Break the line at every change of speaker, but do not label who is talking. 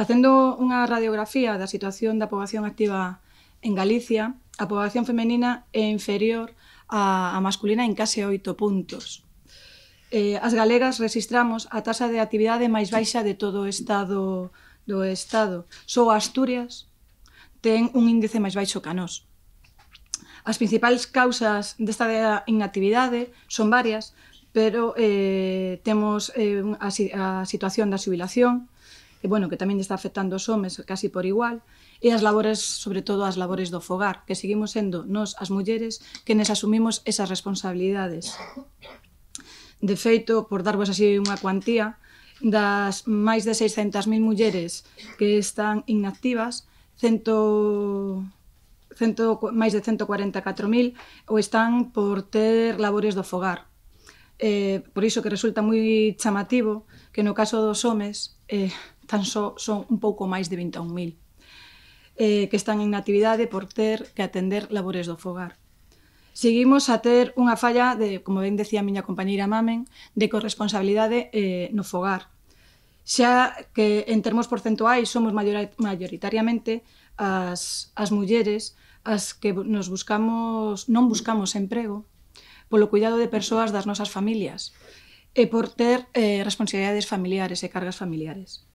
Facendo unha radiografía da situación da poboación activa en Galicia, a poboación femenina é inferior á, masculina en case 8 puntos. Eh, as galegas registramos a tasa de actividade máis baixa de todo o estado do estado. Só Asturias ten un índice máis baixo a nós. As principais causas desta inactividade son varias, pero eh, temos eh, a, a situación da subilación, e bueno, que tamén está afectando os homes casi por igual, e as labores, sobre todo as labores do fogar, que seguimos sendo nós as mulleres que nes asumimos esas responsabilidades. De feito, por darvos así unha cuantía, das máis de 600.000 mulleres que están inactivas, 100 100, máis de 144.000 ou están por ter labores do fogar. Eh, por iso que resulta moi chamativo que no caso dos homes eh, tan só son un pouco máis de 21.000 eh, que están en natividade por ter que atender labores do fogar. Seguimos a ter unha falla de, como ben decía a miña compañeira Mamen, de corresponsabilidade eh, no fogar. Xa que en termos porcentuais somos maioritariamente as, as mulleres as que nos buscamos, non buscamos emprego, polo cuidado de persoas das nosas familias e por ter eh, responsabilidades familiares e cargas familiares.